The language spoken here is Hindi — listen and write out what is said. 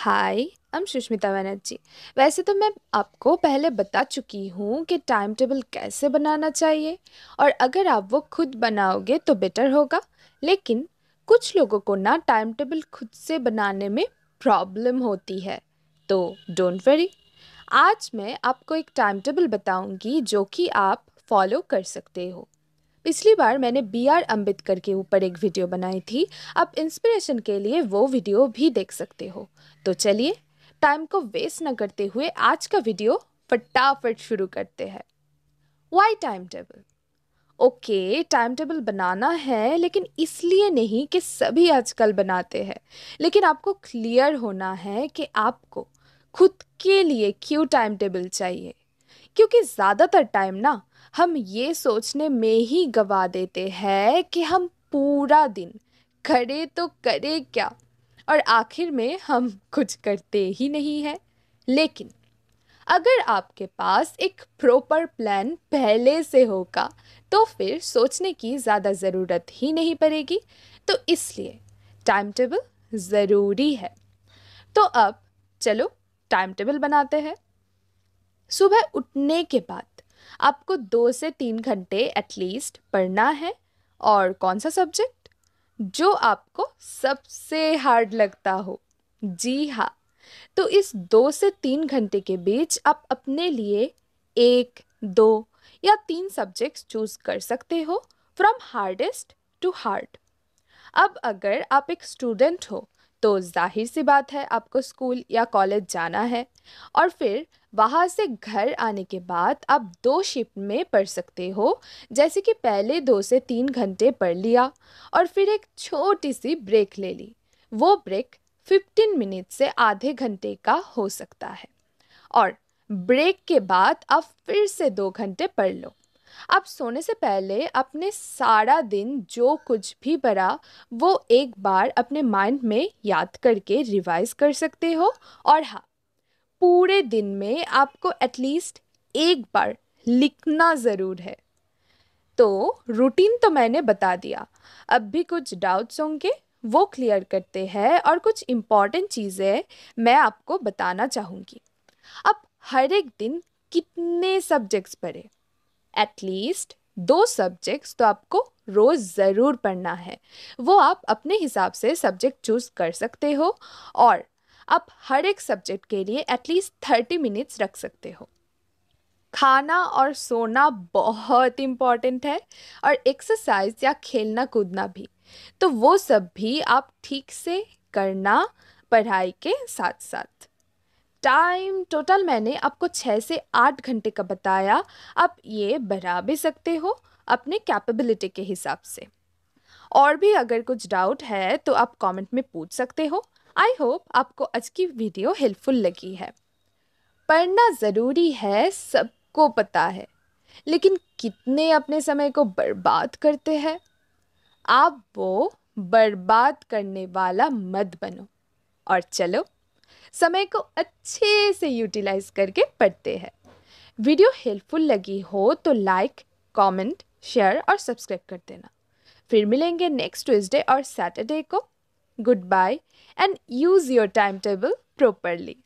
हाय हम सुष्मिता बनर्जी वैसे तो मैं आपको पहले बता चुकी हूँ कि टाइम टेबल कैसे बनाना चाहिए और अगर आप वो खुद बनाओगे तो बेटर होगा लेकिन कुछ लोगों को ना टाइम टेबल खुद से बनाने में प्रॉब्लम होती है तो डोंट वरी आज मैं आपको एक टाइम टेबल बताऊँगी जो कि आप फॉलो कर सकते हो पिछली बार मैंने बी आर अम्बेडकर के ऊपर एक वीडियो बनाई थी आप इंस्पिरेशन के लिए वो वीडियो भी देख सकते हो तो चलिए टाइम को वेस्ट न करते हुए आज का वीडियो फटाफट शुरू करते हैं why time table okay time table बनाना है लेकिन इसलिए नहीं कि सभी आजकल बनाते हैं लेकिन आपको क्लियर होना है कि आपको खुद के लिए क्यों टाइम टेबल चाहिए क्योंकि ज़्यादातर टाइम ना हम ये सोचने में ही गवा देते हैं कि हम पूरा दिन खड़े तो करें क्या और आखिर में हम कुछ करते ही नहीं हैं लेकिन अगर आपके पास एक प्रॉपर प्लान पहले से होगा तो फिर सोचने की ज़्यादा ज़रूरत ही नहीं पड़ेगी तो इसलिए टाइम टेबल ज़रूरी है तो अब चलो टाइम टेबल बनाते हैं सुबह उठने के बाद आपको दो से तीन घंटे एटलीस्ट पढ़ना है और कौन सा सब्जेक्ट जो आपको सबसे हार्ड लगता हो जी हाँ तो इस दो से तीन घंटे के बीच आप अपने लिए एक दो या तीन सब्जेक्ट्स चूज कर सकते हो फ्रॉम हार्डेस्ट टू हार्ड अब अगर आप एक स्टूडेंट हो तो जाहिर सी बात है आपको स्कूल या कॉलेज जाना है और फिर वहाँ से घर आने के बाद आप दो शिफ्ट में पढ़ सकते हो जैसे कि पहले दो से तीन घंटे पढ़ लिया और फिर एक छोटी सी ब्रेक ले ली वो ब्रेक 15 मिनट से आधे घंटे का हो सकता है और ब्रेक के बाद आप फिर से दो घंटे पढ़ लो आप सोने से पहले अपने सारा दिन जो कुछ भी पढ़ा वो एक बार अपने माइंड में याद करके रिवाइज कर सकते हो और हाँ पूरे दिन में आपको एटलीस्ट एक बार लिखना ज़रूर है तो रूटीन तो मैंने बता दिया अब भी कुछ डाउट्स होंगे वो क्लियर करते हैं और कुछ इम्पॉर्टेंट चीज़ें मैं आपको बताना चाहूँगी अब हर एक दिन कितने सब्जेक्ट्स पढ़े एटलीस्ट दो सब्जेक्ट्स तो आपको रोज़ ज़रूर पढ़ना है वो आप अपने हिसाब से सब्जेक्ट चूज़ कर सकते हो और आप हर एक सब्जेक्ट के लिए एटलीस्ट थर्टी मिनट्स रख सकते हो खाना और सोना बहुत इम्पॉर्टेंट है और एक्सरसाइज या खेलना कूदना भी तो वो सब भी आप ठीक से करना पढ़ाई के साथ साथ टाइम टोटल मैंने आपको छः से आठ घंटे का बताया आप ये बढ़ा भी सकते हो अपने कैपेबिलिटी के हिसाब से और भी अगर कुछ डाउट है तो आप कमेंट में पूछ सकते हो आई होप आपको आज की वीडियो हेल्पफुल लगी है पढ़ना ज़रूरी है सबको पता है लेकिन कितने अपने समय को बर्बाद करते हैं आप वो बर्बाद करने वाला मत बनो और चलो समय को अच्छे से यूटिलाइज करके पढ़ते हैं वीडियो हेल्पफुल लगी हो तो लाइक कमेंट, शेयर और सब्सक्राइब कर देना फिर मिलेंगे नेक्स्ट ट्यूजडे और सैटरडे को goodbye and use your time table properly